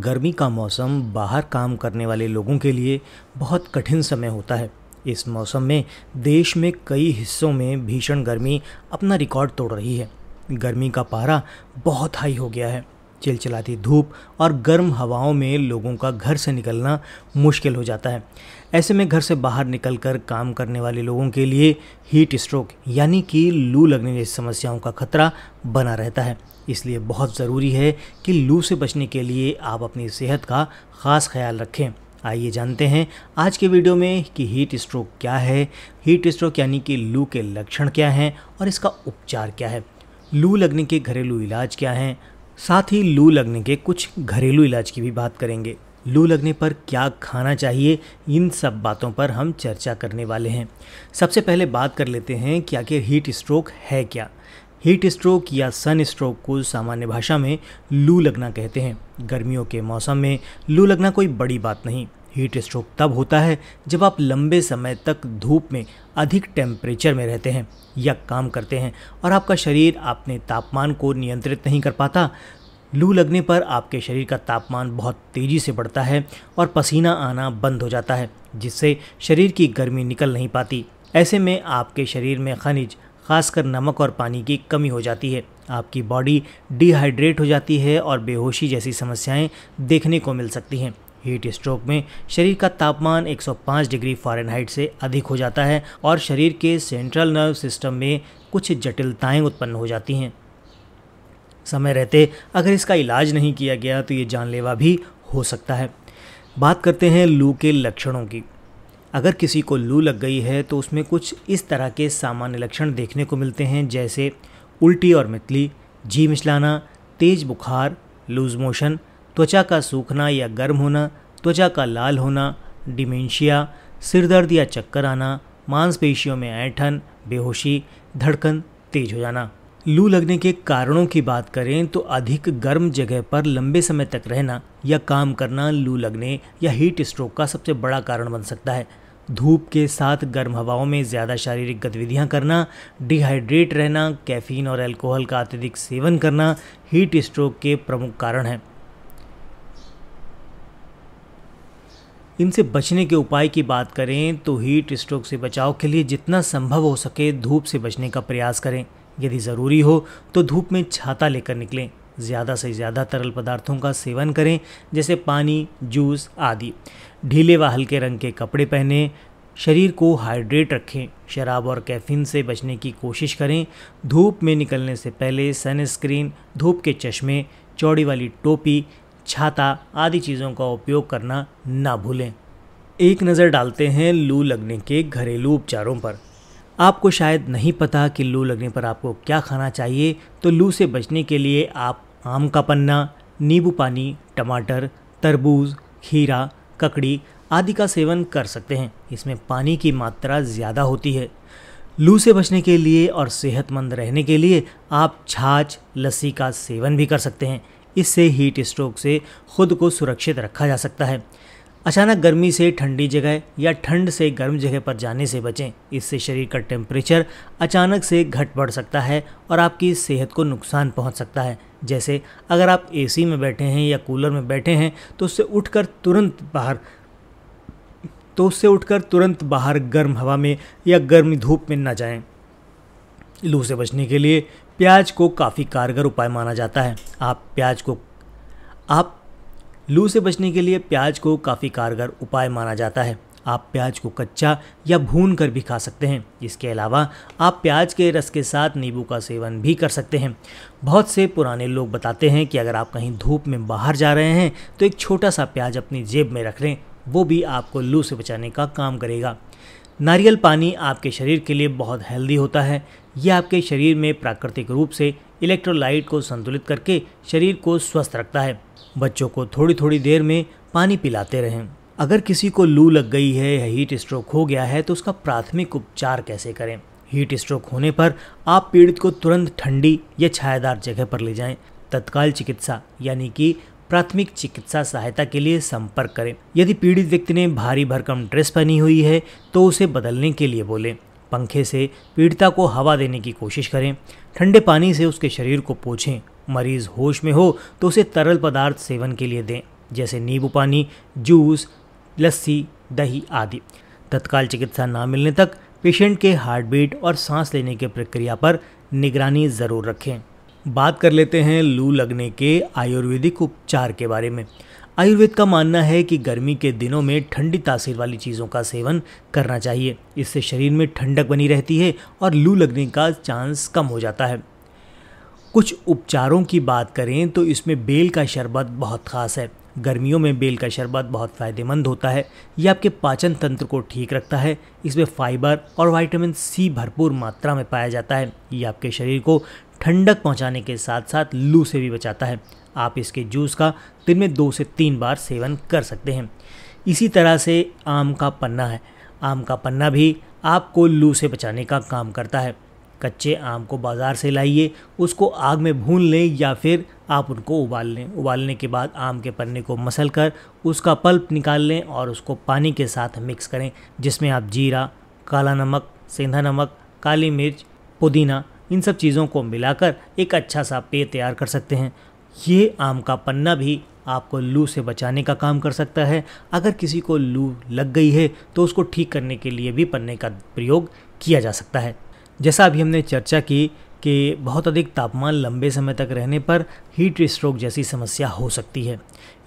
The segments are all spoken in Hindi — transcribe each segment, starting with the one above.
गर्मी का मौसम बाहर काम करने वाले लोगों के लिए बहुत कठिन समय होता है इस मौसम में देश में कई हिस्सों में भीषण गर्मी अपना रिकॉर्ड तोड़ रही है गर्मी का पारा बहुत हाई हो गया है चिलचिलाती धूप और गर्म हवाओं में लोगों का घर से निकलना मुश्किल हो जाता है ऐसे में घर से बाहर निकलकर काम करने वाले लोगों के लिए हीट स्ट्रोक यानी कि लू लगने जैसी समस्याओं का खतरा बना रहता है इसलिए बहुत ज़रूरी है कि लू से बचने के लिए आप अपनी सेहत का ख़ास ख्याल रखें आइए जानते हैं आज के वीडियो में कि हीट स्ट्रोक क्या है हीट स्ट्रोक यानी कि लू के लक्षण क्या हैं और इसका उपचार क्या है लू लगने के घरेलू इलाज क्या हैं साथ ही लू लगने के कुछ घरेलू इलाज की भी बात करेंगे लू लगने पर क्या खाना चाहिए इन सब बातों पर हम चर्चा करने वाले हैं सबसे पहले बात कर लेते हैं कि आखिर हीट स्ट्रोक है क्या हीट स्ट्रोक या सन स्ट्रोक को सामान्य भाषा में लू लगना कहते हैं गर्मियों के मौसम में लू लगना कोई बड़ी बात नहीं हीट स्ट्रोक तब होता है जब आप लंबे समय तक धूप में अधिक टेम्परेचर में रहते हैं या काम करते हैं और आपका शरीर अपने तापमान को नियंत्रित नहीं कर पाता लू लगने पर आपके शरीर का तापमान बहुत तेज़ी से बढ़ता है और पसीना आना बंद हो जाता है जिससे शरीर की गर्मी निकल नहीं पाती ऐसे में आपके शरीर में खनिज खासकर नमक और पानी की कमी हो जाती है आपकी बॉडी डिहाइड्रेट हो जाती है और बेहोशी जैसी समस्याएं देखने को मिल सकती हैं हीट स्ट्रोक में शरीर का तापमान 105 डिग्री फ़ारेनहाइट से अधिक हो जाता है और शरीर के सेंट्रल नर्व सिस्टम में कुछ जटिलताएं उत्पन्न हो जाती हैं समय रहते अगर इसका इलाज नहीं किया गया तो ये जानलेवा भी हो सकता है बात करते हैं लू के लक्षणों की अगर किसी को लू लग गई है तो उसमें कुछ इस तरह के सामान्य लक्षण देखने को मिलते हैं जैसे उल्टी और मितली जी मिचलाना तेज़ बुखार लूज़ मोशन त्वचा का सूखना या गर्म होना त्वचा का लाल होना डिमेंशिया सिरदर्द या चक्कर आना मांसपेशियों में ऐठन बेहोशी धड़कन तेज हो जाना लू लगने के कारणों की बात करें तो अधिक गर्म जगह पर लंबे समय तक रहना या काम करना लू लगने या हीट स्ट्रोक का सबसे बड़ा कारण बन सकता है धूप के साथ गर्म हवाओं में ज़्यादा शारीरिक गतिविधियां करना डिहाइड्रेट रहना कैफीन और अल्कोहल का अत्यधिक सेवन करना हीट स्ट्रोक के प्रमुख कारण हैं इनसे बचने के उपाय की बात करें तो हीट स्ट्रोक से बचाव के लिए जितना संभव हो सके धूप से बचने का प्रयास करें यदि ज़रूरी हो तो धूप में छाता लेकर निकलें ज़्यादा से ज़्यादा तरल पदार्थों का सेवन करें जैसे पानी जूस आदि ढीले व हल्के रंग के कपड़े पहने शरीर को हाइड्रेट रखें शराब और कैफीन से बचने की कोशिश करें धूप में निकलने से पहले सनस्क्रीन धूप के चश्मे चौड़ी वाली टोपी छाता आदि चीज़ों का उपयोग करना ना भूलें एक नज़र डालते हैं लू लगने के घरेलू उपचारों पर आपको शायद नहीं पता कि लू लगने पर आपको क्या खाना चाहिए तो लू से बचने के लिए आप आम का पन्ना नींबू पानी टमाटर तरबूज खीरा ककड़ी आदि का सेवन कर सकते हैं इसमें पानी की मात्रा ज़्यादा होती है लू से बचने के लिए और सेहतमंद रहने के लिए आप छाछ लस्सी का सेवन भी कर सकते हैं इससे हीट स्ट्रोक से खुद को सुरक्षित रखा जा सकता है अचानक गर्मी से ठंडी जगह या ठंड से गर्म जगह पर जाने से बचें इससे शरीर का टेम्परेचर अचानक से घट बढ़ सकता है और आपकी सेहत को नुकसान पहुंच सकता है जैसे अगर आप एसी में बैठे हैं या कूलर में बैठे हैं तो उससे उठकर तुरंत बाहर तो उससे उठकर तुरंत बाहर गर्म हवा में या गर्म धूप में न जाएं। लू से बचने के लिए प्याज को काफ़ी कारगर उपाय माना जाता है आप प्याज को आप लू से बचने के लिए प्याज को काफ़ी कारगर उपाय माना जाता है आप प्याज को कच्चा या भून कर भी खा सकते हैं इसके अलावा आप प्याज के रस के साथ नींबू का सेवन भी कर सकते हैं बहुत से पुराने लोग बताते हैं कि अगर आप कहीं धूप में बाहर जा रहे हैं तो एक छोटा सा प्याज अपनी जेब में रख लें वो भी आपको लू से बचाने का काम करेगा नारियल पानी आपके शरीर के लिए बहुत हेल्दी होता है यह आपके शरीर में प्राकृतिक रूप से इलेक्ट्रोलाइट को संतुलित करके शरीर को स्वस्थ रखता है बच्चों को थोड़ी थोड़ी देर में पानी पिलाते रहें अगर किसी को लू लग गई है या हीट स्ट्रोक हो गया है तो उसका प्राथमिक उपचार कैसे करें हीट स्ट्रोक होने पर आप पीड़ित को तुरंत ठंडी या छायादार जगह पर ले जाएं। तत्काल चिकित्सा यानी कि प्राथमिक चिकित्सा सहायता के लिए संपर्क करें यदि पीड़ित व्यक्ति ने भारी भरकम ड्रेस पहनी हुई है तो उसे बदलने के लिए बोलें पंखे से पीड़िता को हवा देने की कोशिश करें ठंडे पानी से उसके शरीर को पोछें मरीज होश में हो तो उसे तरल पदार्थ सेवन के लिए दें जैसे नींबू पानी जूस लस्सी दही आदि तत्काल चिकित्सा न मिलने तक पेशेंट के हार्ट बीट और सांस लेने की प्रक्रिया पर निगरानी ज़रूर रखें बात कर लेते हैं लू लगने के आयुर्वेदिक उपचार के बारे में आयुर्वेद का मानना है कि गर्मी के दिनों में ठंडी तासीर वाली चीज़ों का सेवन करना चाहिए इससे शरीर में ठंडक बनी रहती है और लू लगने का चांस कम हो जाता है कुछ उपचारों की बात करें तो इसमें बेल का शरबत बहुत ख़ास है गर्मियों में बेल का शरबत बहुत फ़ायदेमंद होता है यह आपके पाचन तंत्र को ठीक रखता है इसमें फाइबर और वाइटामिन सी भरपूर मात्रा में पाया जाता है यह आपके शरीर को ठंडक पहुंचाने के साथ साथ लू से भी बचाता है आप इसके जूस का दिन में दो से तीन बार सेवन कर सकते हैं इसी तरह से आम का पन्ना है आम का पन्ना भी आपको लू से बचाने का काम करता है कच्चे आम को बाज़ार से लाइए उसको आग में भून लें या फिर आप उनको उबाल लें उबालने के बाद आम के पन्ने को मसल कर उसका पल्प निकाल लें और उसको पानी के साथ मिक्स करें जिसमें आप जीरा काला नमक सेंधा नमक काली मिर्च पुदीना इन सब चीज़ों को मिलाकर एक अच्छा सा पेय तैयार कर सकते हैं ये आम का पन्ना भी आपको लू से बचाने का काम कर सकता है अगर किसी को लू लग गई है तो उसको ठीक करने के लिए भी पन्ने का प्रयोग किया जा सकता है जैसा अभी हमने चर्चा की कि बहुत अधिक तापमान लंबे समय तक रहने पर हीट स्ट्रोक जैसी समस्या हो सकती है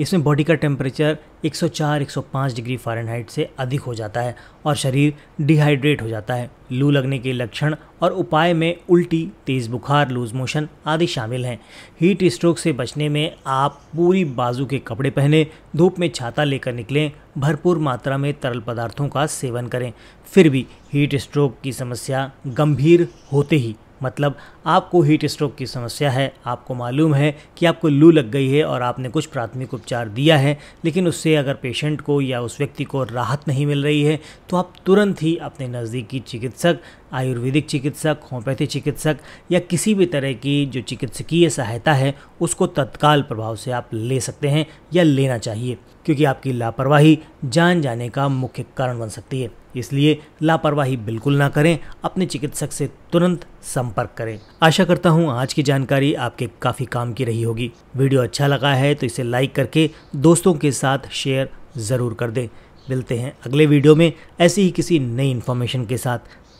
इसमें बॉडी का टेम्परेचर 104 105 डिग्री फ़ारेनहाइट से अधिक हो जाता है और शरीर डिहाइड्रेट हो जाता है लू लगने के लक्षण और उपाय में उल्टी तेज़ बुखार लूज मोशन आदि शामिल हैं हीट स्ट्रोक से बचने में आप पूरी बाजू के कपड़े पहने धूप में छाता लेकर निकलें भरपूर मात्रा में तरल पदार्थों का सेवन करें फिर भी हीट स्ट्रोक की समस्या गंभीर होते ही मतलब आपको हीट स्ट्रोक की समस्या है आपको मालूम है कि आपको लू लग गई है और आपने कुछ प्राथमिक उपचार दिया है लेकिन उससे अगर पेशेंट को या उस व्यक्ति को राहत नहीं मिल रही है तो आप तुरंत ही अपने नज़दीकी चिकित्सक आयुर्वेदिक चिकित्सक होम्योपैथी चिकित्सक या किसी भी तरह की जो चिकित्सकीय सहायता है उसको तत्काल प्रभाव से आप ले सकते हैं या लेना चाहिए क्योंकि आपकी लापरवाही जान जाने का मुख्य कारण बन सकती है इसलिए लापरवाही बिल्कुल ना करें अपने चिकित्सक से तुरंत संपर्क करें आशा करता हूँ आज की जानकारी आपके काफ़ी काम की रही होगी वीडियो अच्छा लगा है तो इसे लाइक करके दोस्तों के साथ शेयर ज़रूर कर दें मिलते हैं अगले वीडियो में ऐसी ही किसी नई इन्फॉर्मेशन के साथ